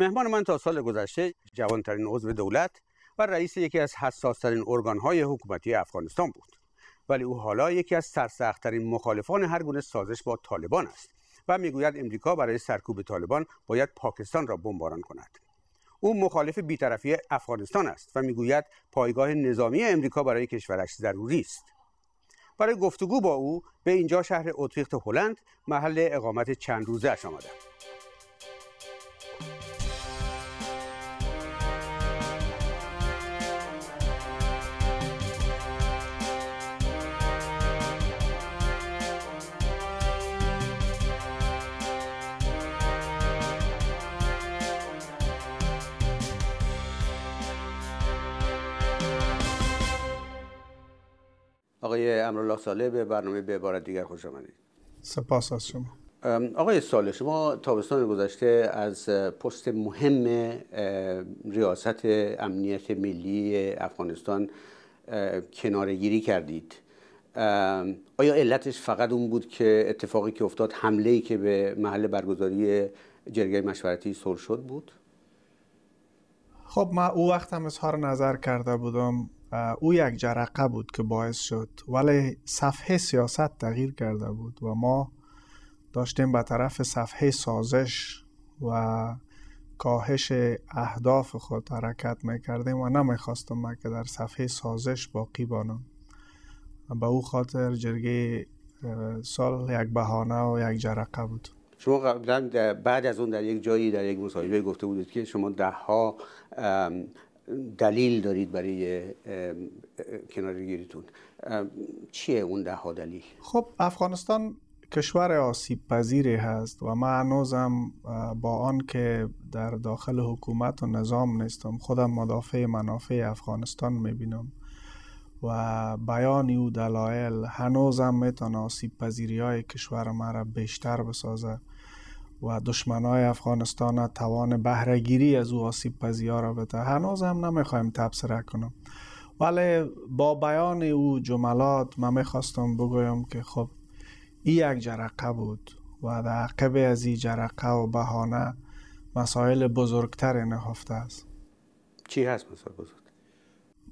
مهمان من تا سال گذشته جوانترین عضو دولت و رئیس یکی از حساسترین های حکومتی افغانستان بود ولی او حالا یکی از سرسختترین مخالفان هر گونه سازش با طالبان است و میگوید امریکا برای سرکوب طالبان باید پاکستان را بمباران کند او مخالف بیطرفی افغانستان است و میگوید پایگاه نظامی امریکا برای کشورش ضروری است برای گفتگو با او به اینجا شهر اتریخت هلند محل اقامت چند روزه اش آقای امرالله ساله به برنامه به عبارت دیگر خوش آمدید سپاس از شما آقای ساله شما تابستان گذشته از پست مهم ریاست امنیت ملی افغانستان کنارگیری کردید آیا علتش فقط اون بود که اتفاقی که افتاد حمله ای که به محل برگزاری جرگه مشورتی سر شد بود؟ خب من او وقت هم اظهار نظر کرده بودم او یک جرقه بود که باعث شد ولی صفحه سیاست تغییر کرده بود و ما داشتیم به طرف صفحه سازش و کاهش اهداف خود حرکت میکردیم و نمیخواستم من که در صفحه سازش باقی بانم به او خاطر جرگه سال یک بهانه و یک جرقه بود شما قبلا بعد از اون در یک جایی در یک مصاحبه گفته بودید که شما ده ها دلیل دارید برای کنارگیریتون چیه اون ده ها دلیل؟ خب افغانستان کشور آسیب پذیری هست و من هنوزم با آن که در داخل حکومت و نظام نیستم خودم مدافع منافع افغانستان میبینم و بیان او دلایل هنوزم میتونه آسیب پذیری های کشور را بیشتر بسازه و دشمنای افغانستان توان بهرهگیری از او آسیب پذیرا را بده هنوز هم نمیخوایم تبصره کنم ولی با بیان او جملات من میخواستم بگویم که خب این یک جرقه بود و در عقب از این جرقه و بهانه مسائل بزرگتر نهفته است چی هست مسائل بزرگ؟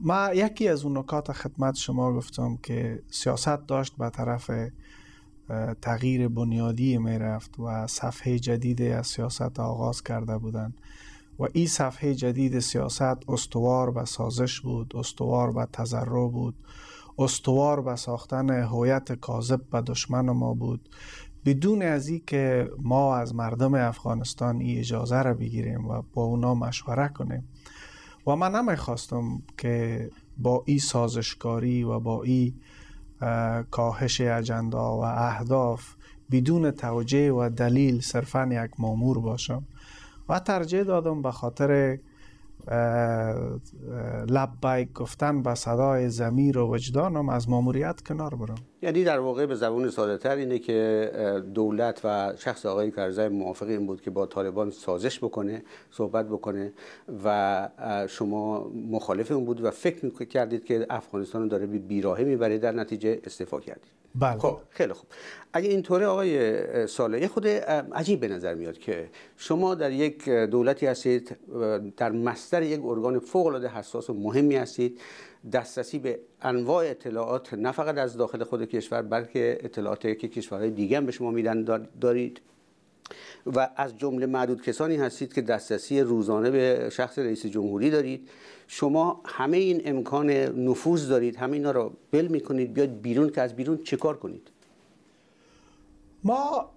ما یکی از اون نکات خدمت شما گفتم که سیاست داشت به طرف تغییر بنیادی می رفت و صفحه جدید از سیاست آغاز کرده بودند و این صفحه جدید سیاست استوار به سازش بود استوار به تذرع بود استوار به ساختن هویت کاذب به دشمن ما بود بدون از ای که ما از مردم افغانستان ای اجازه را بگیریم و با اونا مشوره کنیم و من خواستم که با این سازشکاری و با این کاهش اجندا و اهداف بدون توجه و دلیل صرفا یک مامور باشم و ترجیح دادم به خاطر لبیک گفتن به صدای زمیر و وجدانم از ماموریت کنار برم یعنی در واقع به زبون ساده تر اینه که دولت و شخص آقای کرزی موافق این بود که با طالبان سازش بکنه صحبت بکنه و شما مخالف اون بود و فکر کردید که افغانستان داره به بیراهه میبره در نتیجه استفا کردید بله. خب خیلی خوب اگه اینطوره آقای ساله خود عجیب به نظر میاد که شما در یک دولتی هستید در مستر یک ارگان فوق العاده حساس و مهمی هستید دسترسی به انواع اطلاعات نه فقط از داخل خود کشور بلکه اطلاعاتی که کشورهای دیگه هم به شما میدن دارید و از جمله معدود کسانی هستید که دسترسی روزانه به شخص رئیس جمهوری دارید شما همه این امکان نفوذ دارید همه اینا رو بل میکنید بیاید بیرون که از بیرون چیکار کنید ما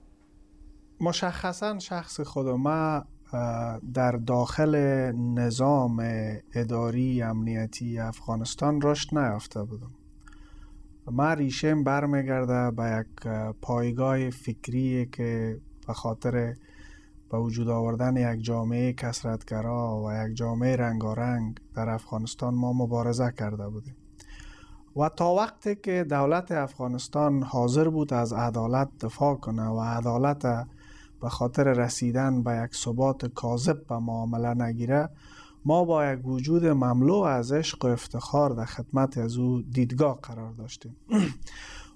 مشخصا شخص خود ما در داخل نظام اداری امنیتی افغانستان رشد نیافته بودم ما ریشم برمیگرده به یک پایگاه فکری که به خاطر به وجود آوردن یک جامعه کسرتگرا و یک جامعه رنگارنگ در افغانستان ما مبارزه کرده بودیم و تا وقتی که دولت افغانستان حاضر بود از عدالت دفاع کنه و عدالت به خاطر رسیدن به یک ثبات کاذب به معامله نگیره ما با یک وجود مملو از عشق و افتخار در خدمت از او دیدگاه قرار داشتیم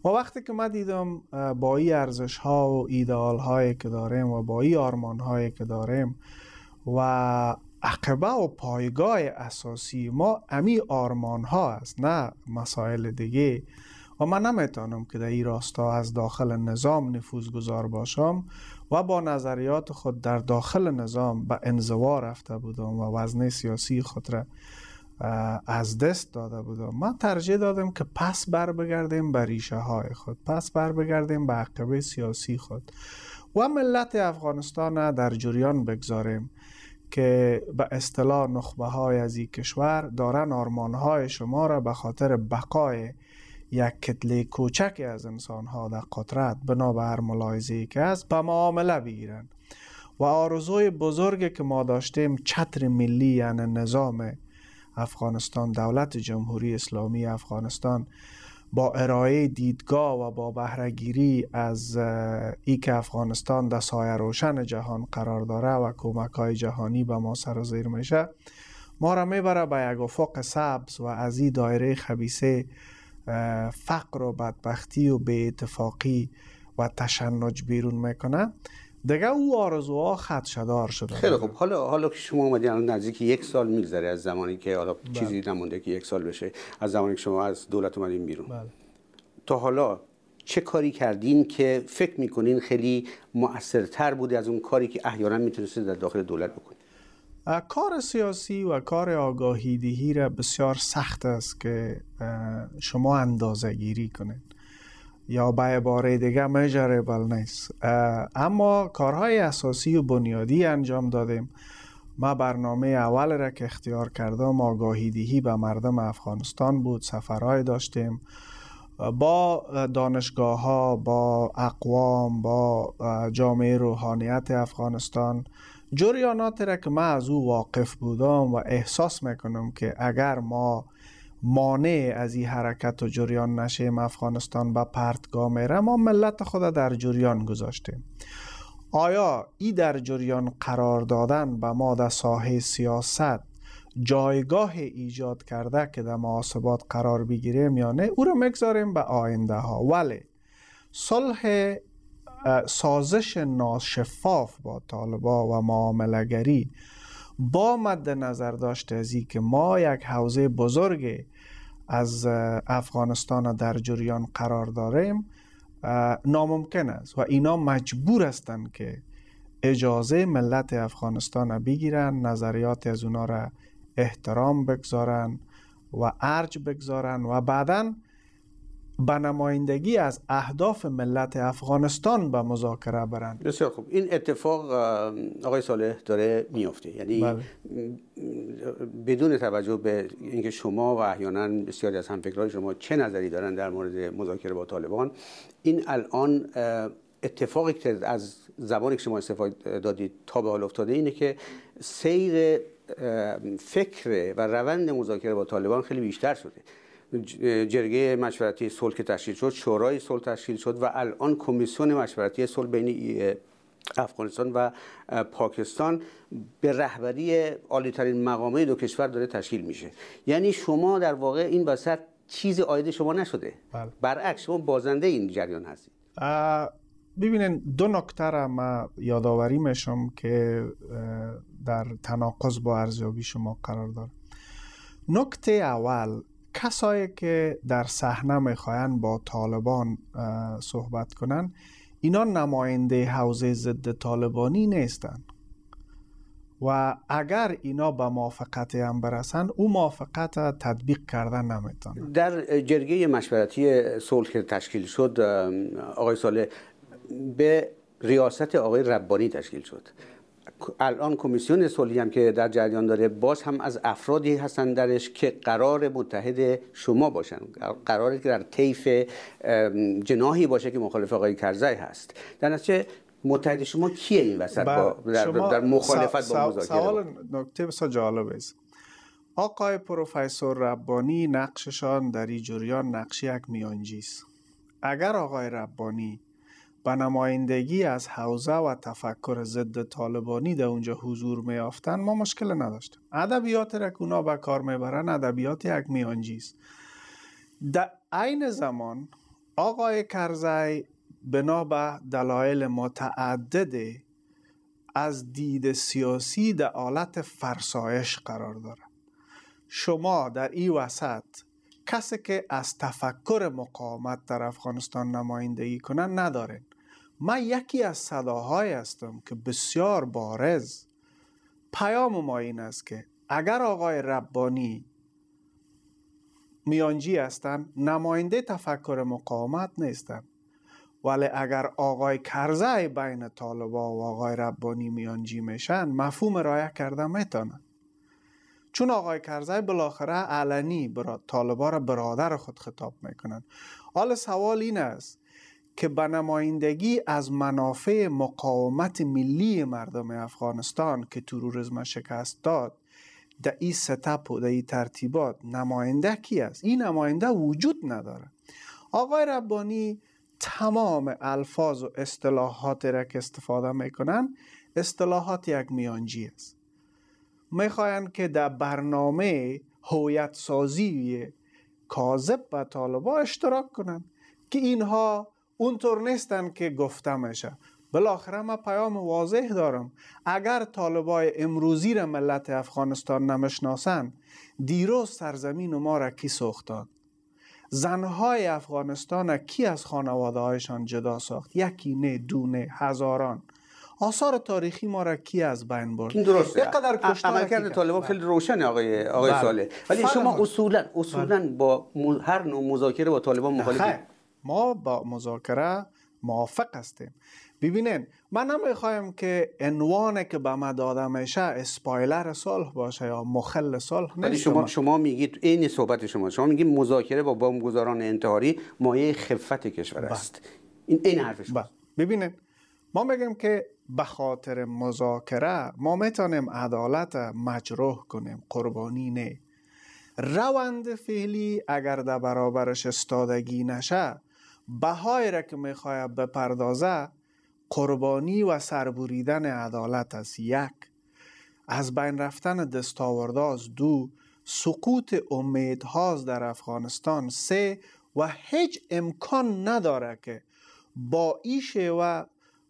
ما وقتی که من دیدم با این ارزش ها و ایدال هایی که داریم و با این آرمان که داریم و عقبه و پایگاه اساسی ما امی آرمان ها است نه مسائل دیگه و من نمیتونم که در این راستا از داخل نظام نفوذ گذار باشم و با نظریات خود در داخل نظام به انزوا رفته بودم و وزن سیاسی خود را از دست داده بودم ما ترجیح دادم که پس بر بگردیم به ریشه های خود پس بر بگردیم به عقبه سیاسی خود و ملت افغانستان در جریان بگذاریم که به اصطلاح نخبه های از این کشور دارن آرمان های شما را به خاطر بقای یک کتله کوچکی از انسان ها در قدرت بنابر به هر ملاحظه که است به معامله بگیرن و آرزوی بزرگی که ما داشتیم چتر ملی یعنی نظام افغانستان دولت جمهوری اسلامی افغانستان با ارائه دیدگاه و با بهرهگیری از ای که افغانستان در سایه روشن جهان قرار داره و کمک های جهانی به ما سر زیر میشه ما را میبره به یک افق سبز و از این دایره خبیسه فقر و بدبختی و به اتفاقی و تشنج بیرون میکنه دیگه او آرزوها خدشدار شده خیلی خوب حالا حالا که شما اومدین الان نزدیک یک سال میگذره از زمانی که حالا بله. چیزی نمونده که یک سال بشه از زمانی که شما از دولت اومدین بیرون بله. تا حالا چه کاری کردین که فکر میکنین خیلی مؤثرتر بوده از اون کاری که احیانا میتونستید در داخل دولت بکنید کار سیاسی و کار آگاهی دهی را بسیار سخت است که شما اندازه گیری کنید یا به عباره دیگه مجربل نیست اما کارهای اساسی و بنیادی انجام دادیم ما برنامه اول را که اختیار کردم دهی به مردم افغانستان بود سفرهای داشتیم با دانشگاه ها با اقوام با جامعه روحانیت افغانستان جریانات را که ما از او واقف بودم و احساس میکنم که اگر ما مانع از این حرکت و جریان نشیم افغانستان به پرتگاه میره ما ملت خود در جریان گذاشتیم آیا ای در جریان قرار دادن به ما در ساحه سیاست جایگاه ایجاد کرده که در محاسبات قرار بگیریم یا نه او رو مگذاریم به آینده ها ولی صلح سازش ناشفاف با طالبا و معاملگری با مد نظر داشته از که ما یک حوزه بزرگ از افغانستان در جریان قرار داریم ناممکن است و اینا مجبور هستند که اجازه ملت افغانستان بگیرن نظریات از اونا را احترام بگذارن و ارج بگذارن و بعدا به نمایندگی از اهداف ملت افغانستان به مذاکره برند بسیار خوب این اتفاق آقای صالح داره میفته یعنی بله. بدون توجه به اینکه شما و احیانا بسیاری از همفکران شما چه نظری دارن در مورد مذاکره با طالبان این الان اتفاقی که از زبانی که شما استفاده دادید تا به حال افتاده اینه که سیر فکر و روند مذاکره با طالبان خیلی بیشتر شده جرگه مشورتی صلح که تشکیل شد شورای صلح تشکیل شد و الان کمیسیون مشورتی صلح بین افغانستان و پاکستان به رهبری عالیترین مقامه دو کشور داره تشکیل میشه یعنی شما در واقع این وسط چیز آیده شما نشده بله. برعکس شما بازنده این جریان هستید ببینین دو نکته را ما یادآوری میشم که در تناقض با ارزیابی شما قرار دارم نکته اول کسایی که در صحنه میخواین با طالبان صحبت کنن اینا نماینده حوزه ضد طالبانی نیستن و اگر اینا به موافقت هم برسن او موافقت تطبیق کردن نمیتونن در جرگه مشورتی صلح که تشکیل شد آقای ساله به ریاست آقای ربانی تشکیل شد الان کمیسیون صلحی هم که در جریان داره باز هم از افرادی هستند درش که قرار متحد شما باشن قراری که در طیف جناهی باشه که مخالف آقای کرزی هست در نتیجه متحد شما کیه این وسط بله، با در, مخالفت با مذاکره سوال نکته بسیار جالب است آقای پروفسور ربانی نقششان در این جریان نقش یک میانجی است اگر آقای ربانی به نمایندگی از حوزه و تفکر ضد طالبانی در اونجا حضور میافتن ما مشکل نداشتیم ادبیات را که اونا به کار میبرن ادبیات یک میانجی است در عین زمان آقای کرزی بنا به دلایل متعدد از دید سیاسی در حالت فرسایش قرار داره شما در این وسط کسی که از تفکر مقاومت در افغانستان نمایندگی کنن ندارین ما یکی از صداهای هستم که بسیار بارز پیام ما این است که اگر آقای ربانی میانجی هستن نماینده تفکر مقاومت نیستن ولی اگر آقای کرزه بین طالبا و آقای ربانی میانجی میشن مفهوم رایه کرده میتونن چون آقای کرزی بالاخره علنی برا طالبا را برادر خود خطاب میکنن حال سوال این است که به نمایندگی از منافع مقاومت ملی مردم افغانستان که تروریسم شکست داد در این ستپ و در این ترتیبات نماینده کی است این نماینده وجود نداره آقای ربانی تمام الفاظ و اصطلاحات را که استفاده میکنن اصطلاحات یک میانجی است میخواین که در برنامه هویت سازی کاذب و طالبا اشتراک کنند که اینها اونطور نیستن که گفته میشه بالاخره من پیام واضح دارم اگر طالبای امروزی را ملت افغانستان نمشناسن دیروز سرزمین ما را کی ساختاد زنهای افغانستان کی از خانواده هایشان جدا ساخت یکی نه دو نه هزاران آثار تاریخی ما را کی از بین برد درسته اینقدر کرده طالبان بله. خیلی روشن آقای آقای ساله ولی شما اصولا اصولا بله. با هر نوع مذاکره با طالبان مخالفید ما با مذاکره موافق هستیم ببینین من نمیخوایم که عنوانی که به ما داده میشه اسپایلر صلح باشه یا مخل صلح شما شما میگید این صحبت شما شما میگید مذاکره با بمبگذاران انتحاری مایه خفت کشور بله. است این این حرف شما بله. ما میگیم که به خاطر مذاکره ما میتونیم عدالت مجروح کنیم قربانی نه روند فعلی اگر در برابرش استادگی نشه بهای را که خواهد بپردازه قربانی و سربریدن عدالت از یک از بین رفتن دستاورداز دو سقوط امیدهاز در افغانستان سه و هیچ امکان نداره که با ای و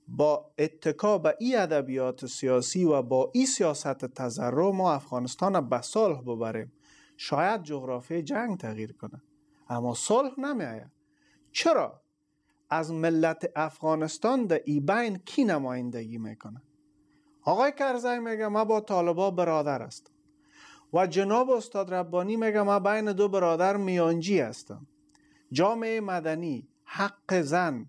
با اتکا به این ادبیات سیاسی و با ای سیاست تزرع ما افغانستان به صلح ببریم شاید جغرافی جنگ تغییر کنه اما صلح نمی آید چرا از ملت افغانستان در بین کی نمایندگی میکنه آقای کرزی میگه ما با طالبا برادر هستم و جناب استاد ربانی میگه ما بین دو برادر میانجی هستم جامعه مدنی حق زن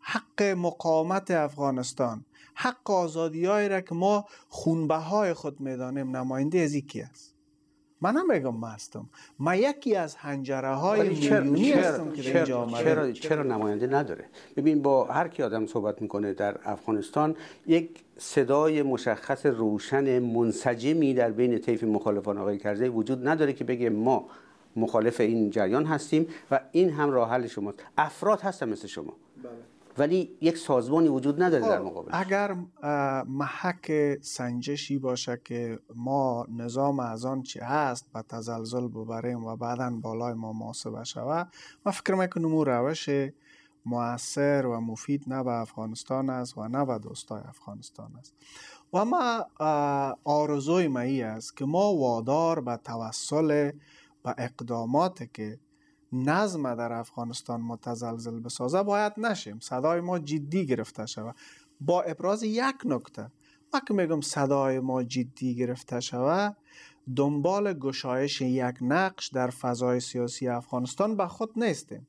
حق مقاومت افغانستان حق آزادی را که ما خونبه های خود میدانیم نماینده از کی است من هم بگم مستم من یکی از هنجره های چرا هستم که چرا, چرا, چرا نماینده نداره ببین با هر کی آدم صحبت میکنه در افغانستان یک صدای مشخص روشن منسجمی در بین طیف مخالفان آقای کرزی وجود نداره که بگه ما مخالف این جریان هستیم و این هم راه حل شماست افراد هستن مثل شما بله. ولی یک سازمانی وجود نداره در خب، مقابلش اگر محک سنجشی باشه که ما نظام از آن چی هست و تزلزل ببریم و بعدا بالای ما محاسبه شوه ما فکر میکنم اون روش موثر و مفید نه به افغانستان است و نه به دوستای افغانستان است و ما آرزوی ما است که ما وادار به توسل به اقدامات که نظم در افغانستان متزلزل بسازه باید نشیم صدای ما جدی گرفته شود با ابراز یک نکته ما که میگم صدای ما جدی گرفته شود دنبال گشایش یک نقش در فضای سیاسی افغانستان به خود نیستیم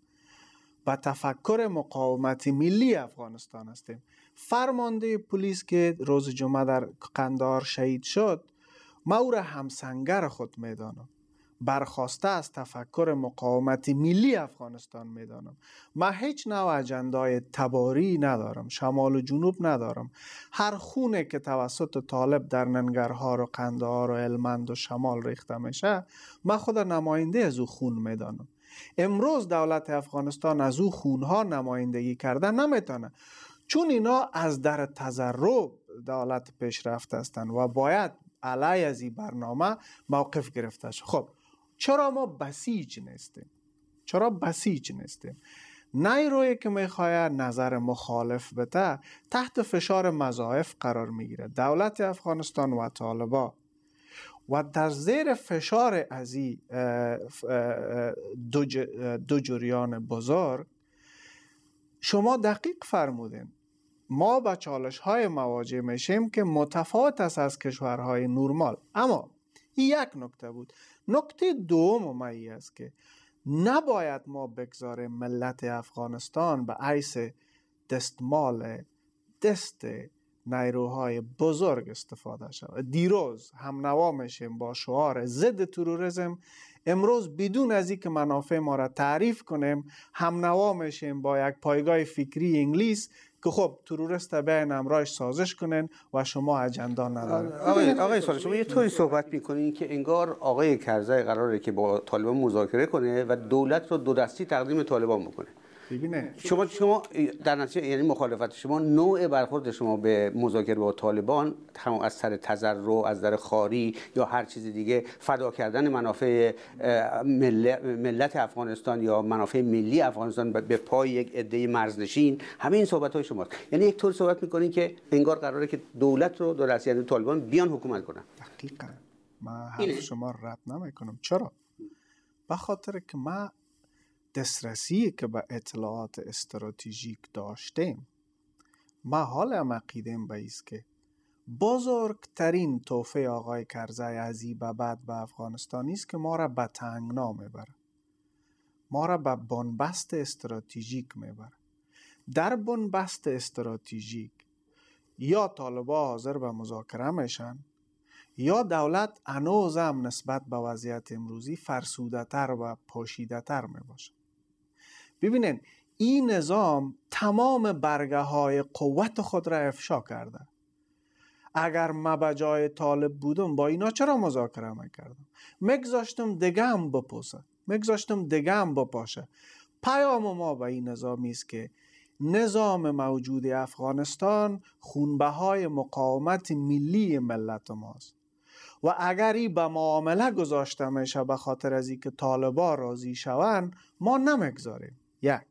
و تفکر مقاومت ملی افغانستان هستیم فرمانده پلیس که روز جمعه در قندار شهید شد ما او را همسنگر خود میدانم برخواسته از تفکر مقاومت ملی افغانستان میدانم من هیچ نوع اجندای تباری ندارم شمال و جنوب ندارم هر خونه که توسط طالب در ننگرهار و قندهار و المند و شمال ریخته میشه من خود نماینده از او خون میدانم امروز دولت افغانستان از او خونها نمایندگی کرده نمیتونه چون اینا از در تضرب دولت پیشرفت هستند و باید علی از این برنامه موقف گرفته شد خب چرا ما بسیج نیستیم چرا بسیج نیستیم روی که میخواه نظر مخالف بته تحت فشار مزایف قرار میگیره دولت افغانستان و طالبا و در زیر فشار از این دو جریان بزرگ شما دقیق فرمودین ما به چالش های مواجه میشیم که متفاوت است از کشورهای نورمال اما این یک نکته بود نکته دوم مایی است که نباید ما بگذاریم ملت افغانستان به عیس دستمال دست نیروهای بزرگ استفاده شود دیروز هم نوا میشیم با شعار ضد تروریسم امروز بدون از که منافع ما را تعریف کنیم هم نوا میشیم با یک پایگاه فکری انگلیس که خب تروریست به نمرایش سازش کنن و شما اجندا ندارید آره، آقای آقای سوال شما یه طوری صحبت میکنین که انگار آقای کرزی قراره که با طالبان مذاکره کنه و دولت رو دو دستی تقدیم طالبان بکنه ببینه شما شما در نتیجه یعنی مخالفت شما نوع برخورد شما به مذاکره با طالبان هم از سر تزرع از در خاری یا هر چیز دیگه فدا کردن منافع ملت افغانستان یا منافع ملی افغانستان به پای یک عده مرزنشین همین این صحبت های شماست یعنی یک طور صحبت میکنین که انگار قراره که دولت رو در یعنی طالبان بیان حکومت کنن دقیقاً من شما رد نمیکنم چرا به خاطر که من دسترسی که به اطلاعات استراتژیک داشتیم ما حال هم به ایست که بزرگترین توفه آقای کرزای از بعد به افغانستان است که ما را به تنگنا میبره ما را به بنبست استراتژیک میبره در بنبست استراتژیک یا طالبا حاضر به مذاکره میشن یا دولت هنوز هم نسبت به وضعیت امروزی فرسوده تر و پاشیده تر می ببینین این نظام تمام برگه های قوت خود را افشا کرده اگر ما به جای طالب بودم با اینا چرا مذاکره میکردم مگذاشتم دگه هم بپوسه مگذاشتم دگه هم بپاشه پیام ما به این نظامی است که نظام موجود افغانستان خونبه های مقاومت ملی ملت ماست و اگر ای به معامله گذاشته میشه به خاطر از اینکه طالبا راضی شوند ما نمیگذاریم یک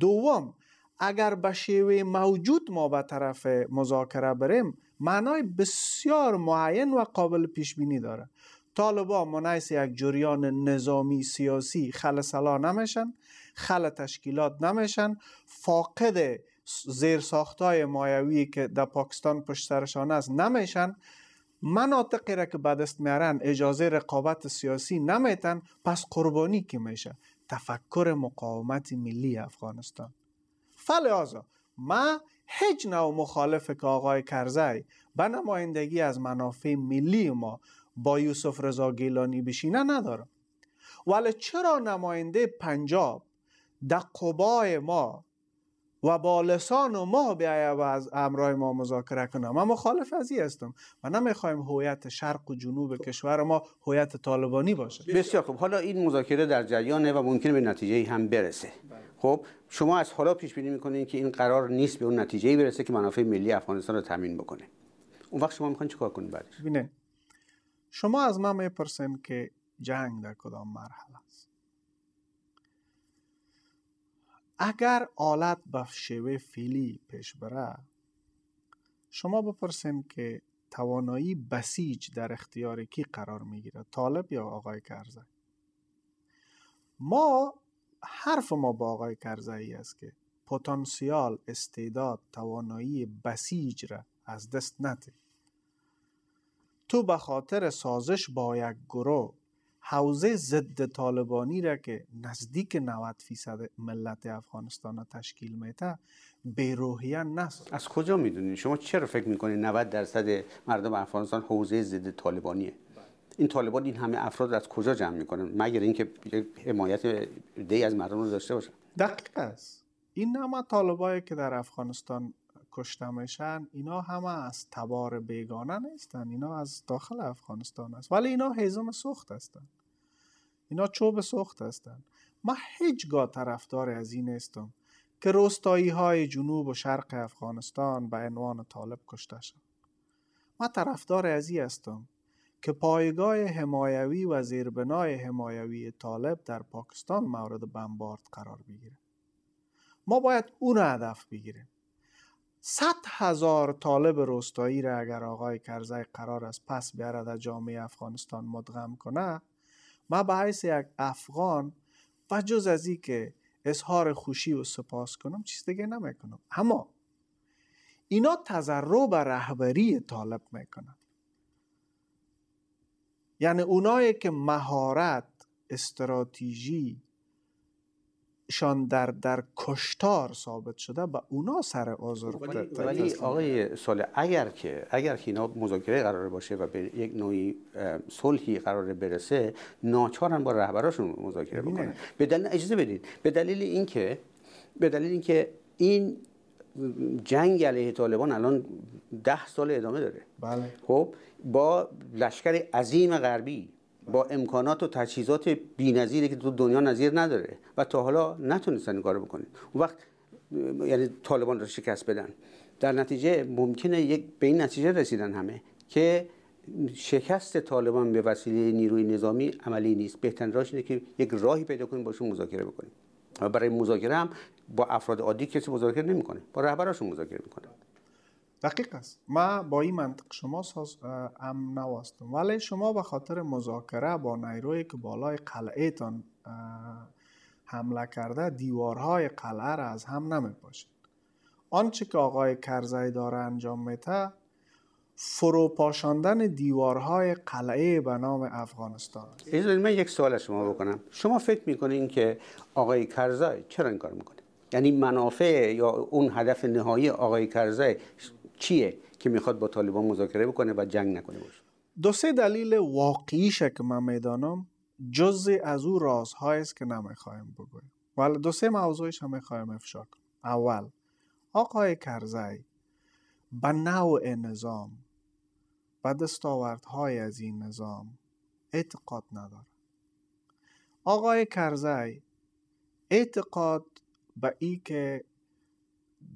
دوم اگر به شیوه موجود ما به طرف مذاکره بریم معنای بسیار معین و قابل پیش بینی داره طالبا منعیس یک جریان نظامی سیاسی خل سلا نمیشن خل تشکیلات نمیشن فاقد زیر ساختای مایوی که در پاکستان پشت سرشان است نمیشن مناطقی را که بدست دست میارن اجازه رقابت سیاسی نمیتن پس قربانی که میشه تفکر مقاومت ملی افغانستان فلحاظا ما هیچ نوع مخالف که آقای کرزی به نمایندگی از منافع ملی ما با یوسف رضا گیلانی بشینه ندارم ولی چرا نماینده پنجاب در قبای ما و با لسان و ما بیایه و از امرای ما مذاکره کنم من مخالف ازی هستم و نمیخوایم هویت شرق و جنوب خب. کشور ما هویت طالبانی باشه بسیار خوب، حالا این مذاکره در جریانه و ممکن به نتیجه هم برسه بله. خب شما از حالا پیش بینی میکنین که این قرار نیست به اون نتیجه برسه که منافع ملی افغانستان رو تامین بکنه اون وقت شما میخواین چیکار کنید بعدش بینه. شما از من میپرسین که جنگ در کدام مرحله است اگر آلت به شوه فیلی پیش بره شما بپرسیم که توانایی بسیج در اختیار کی قرار میگیره طالب یا آقای کرزی ما حرف ما با آقای ای است که پتانسیال استعداد توانایی بسیج را از دست نده تو به خاطر سازش با یک گروه حوزه ضد طالبانی را که نزدیک 90 فیصد ملت افغانستان را تشکیل میده روحیه نست از کجا میدونید شما چرا فکر میکنید 90 درصد مردم افغانستان حوزه ضد طالبانیه این طالبان این همه افراد از کجا جمع میکنن مگر اینکه حمایت دی از مردم رو داشته باشن دقیق است این همه طالبایی که در افغانستان کشته میشن اینا همه از تبار بیگانه نیستن اینا از داخل افغانستان است ولی اینا هیزم سخت هستند. اینا چوب سخت هستند ما هیچگاه طرفدار از این نیستم که روستایی های جنوب و شرق افغانستان به عنوان طالب کشته شد ما طرفدار از این هستم که پایگاه حمایوی و زیربنای حمایوی طالب در پاکستان مورد بمبارد قرار بگیره ما باید اون را هدف بگیریم صد هزار طالب روستایی را اگر آقای کرزی قرار است پس بیارد از جامعه افغانستان مدغم کنه ما حیث یک افغان و جز از ای که اظهار خوشی و سپاس کنم چیز دیگه نمیکنم اما اینا تضرع به رهبری طالب میکنند یعنی اونایی که مهارت استراتژی شان در در کشتار ثابت شده و اونا سر عذر ولی, ولی آقای سال اگر که اگر که اینا مذاکره قرار باشه و به یک نوعی صلحی قرار برسه ناچارن با رهبراشون مذاکره بکنن به دلیل اجازه بدید به دلیل اینکه به دلیل اینکه این جنگ علیه طالبان الان ده سال ادامه داره بله. خب با لشکر عظیم غربی با امکانات و تجهیزات بی‌نظیری که تو دنیا نظیر نداره و تا حالا نتونستن این کارو بکنن اون وقت یعنی طالبان رو شکست بدن در نتیجه ممکنه یک به این نتیجه رسیدن همه که شکست طالبان به وسیله نیروی نظامی عملی نیست بهترین راهش اینه که یک راهی پیدا کنیم باشون مذاکره بکنیم و برای مذاکره هم با افراد عادی کسی مذاکره نمیکنه با رهبراشون مذاکره میکنه دقیق است ما با این منطق شما ساز ام نواستم ولی شما به خاطر مذاکره با نیروی که بالای قلعه تان حمله کرده دیوارهای قلعه را از هم نمی پاشید آنچه که آقای کرزی داره انجام میته فروپاشاندن دیوارهای قلعه به نام افغانستان است من یک سوال از شما بکنم شما فکر میکنین که آقای کرزای چرا این کار میکنه یعنی منافع یا اون هدف نهایی آقای کرزی چیه که میخواد با طالبان مذاکره بکنه و جنگ نکنه باشه دو سه دلیل واقعیشه که من میدانم جز از او رازهایی است که نمیخوایم بگویم ولی دو سه موضوعش هم میخوایم افشا کنم اول آقای کرزی به نوع نظام و های از این نظام اعتقاد نداره آقای کرزی اعتقاد به ای که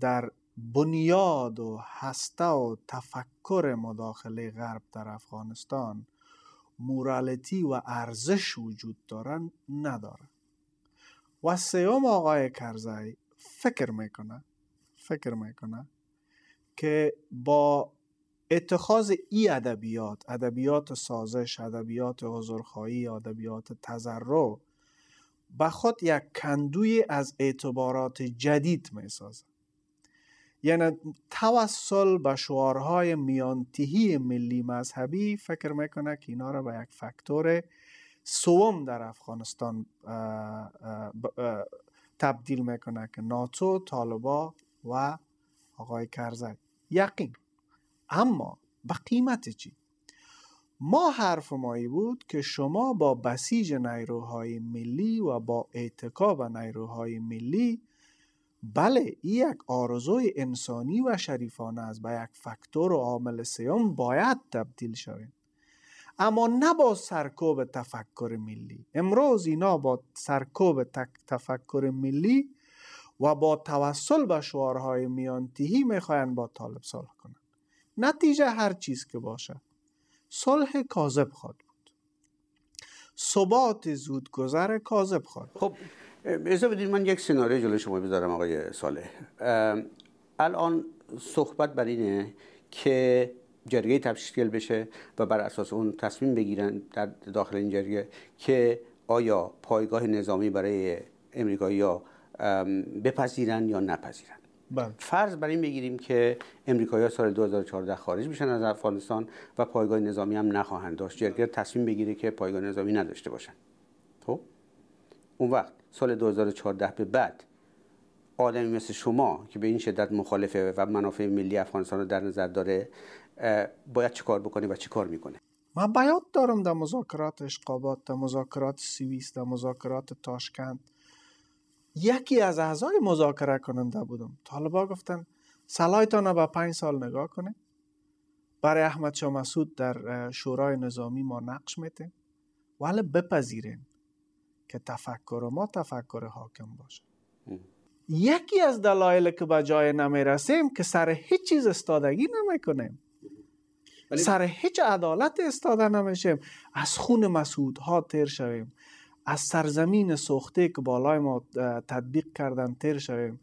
در بنیاد و هسته و تفکر مداخله غرب در افغانستان مورالتی و ارزش وجود دارن نداره و سیوم آقای کرزی فکر میکنه فکر میکنه که با اتخاذ ای ادبیات ادبیات سازش ادبیات حضورخواهی ادبیات تذرع به خود یک کندوی از اعتبارات جدید میسازه یعنی توسل به شعارهای میانتهی ملی مذهبی فکر میکنه که اینا را به یک فکتور سوم در افغانستان تبدیل میکنه که ناتو، طالبا و آقای کرزک. یقین اما به قیمت چی؟ ما حرف مایی بود که شما با بسیج نیروهای ملی و با اعتقاب نیروهای ملی بله ای یک آرزوی انسانی و شریفانه است به یک فاکتور و عامل سیوم باید تبدیل شوید اما نه با سرکوب تفکر ملی امروز اینا با سرکوب تفکر ملی و با توسل به شعارهای میانتیهی میخواین با طالب صلح کنند نتیجه هر چیز که باشد. صلح کاذب خواهد ثبات زودگذر کاذب خواهد خب اجازه بدید من یک سناریو جلوی شما بذارم آقای صالح الان صحبت بر اینه که جرگه تشکیل بشه و بر اساس اون تصمیم بگیرن در داخل این جرگه که آیا پایگاه نظامی برای امریکایی ها بپذیرن یا نپذیرن بله. فرض بر این بگیریم که امریکایی‌ها سال 2014 خارج میشن از افغانستان و پایگاه نظامی هم نخواهند داشت جرگر تصمیم بگیره که پایگاه نظامی نداشته باشن خب اون وقت سال 2014 به بعد آدمی مثل شما که به این شدت مخالفه و منافع ملی افغانستان رو در نظر داره باید چه کار بکنه و چه کار میکنه من باید دارم در مذاکرات اشقابات در مذاکرات سوئیس در مذاکرات تاشکند یکی از اعضای مذاکره کننده بودم طالبا گفتن تانا به پنج سال نگاه کنه برای احمد شاه مسعود در شورای نظامی ما نقش میتیم ولی بپذیریم که تفکر ما تفکر حاکم باشه یکی از دلایل که به جای نمیرسیم که سر هیچ چیز استادگی نمیکنیم سر هیچ عدالت استاده نمیشیم از خون مسعود ها شویم از سرزمین سوخته که بالای ما تطبیق کردن تر شویم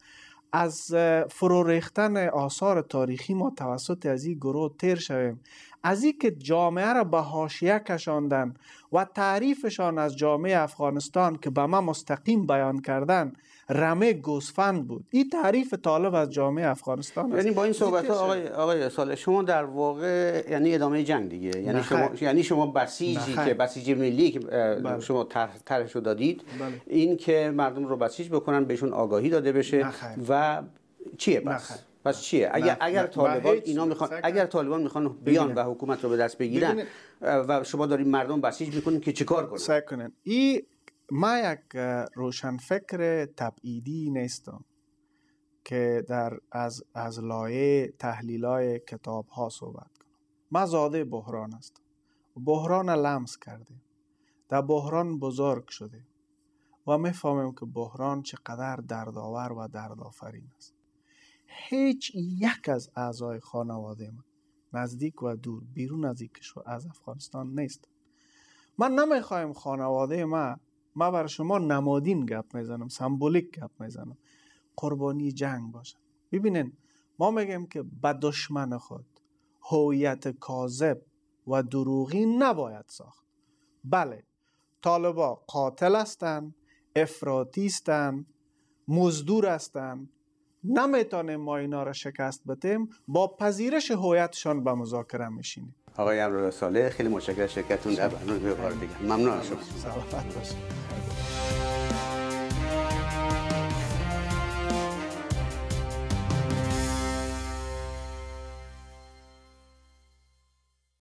از فرو ریختن آثار تاریخی ما توسط از این گروه تیر شویم از اینکه جامعه را به حاشیه کشاندن و تعریفشان از جامعه افغانستان که به ما مستقیم بیان کردن رمه گوسفند بود این تعریف طالب از جامعه افغانستان یعنی با این صحبت آقای آقای سال شما در واقع یعنی ادامه جنگ دیگه یعنی شما یعنی شما بسیجی که بسیج ملی که بله. شما طرحش رو دادید اینکه بله. این که مردم رو بسیج بکنن بهشون آگاهی داده بشه و چیه بس پس چیه اگر اگر طالبان اینا میخوان اگر طالبان میخوان بیان و حکومت رو به دست بگیرن و شما دارین مردم بسیج میکنین که چیکار کنن سعی کنن این ما یک روشنفکر تبعیدی نیستم که در از از لایه تحلیلای کتاب ها صحبت کنم ما زاده بحران است. بحران لمس کردیم در بحران بزرگ شده و میفهمیم که بحران چقدر دردآور و دردآفرین است هیچ یک از اعضای خانواده من نزدیک و دور بیرون از این کشور از افغانستان نیست من نمیخوایم خانواده ما ما بر شما نمادین گپ میزنم سمبولیک گپ میزنم قربانی جنگ باشه ببینین ما میگیم که به دشمن خود هویت کاذب و دروغی نباید ساخت بله طالبا قاتل هستند افراطی هستند مزدور هستند نمیتونیم ما اینا را شکست بتیم با پذیرش هویتشان به مذاکره میشینیم آقای امرالله صالح خیلی مشکل شرکتون در برنامه دیگه ممنون شما سلامت باشید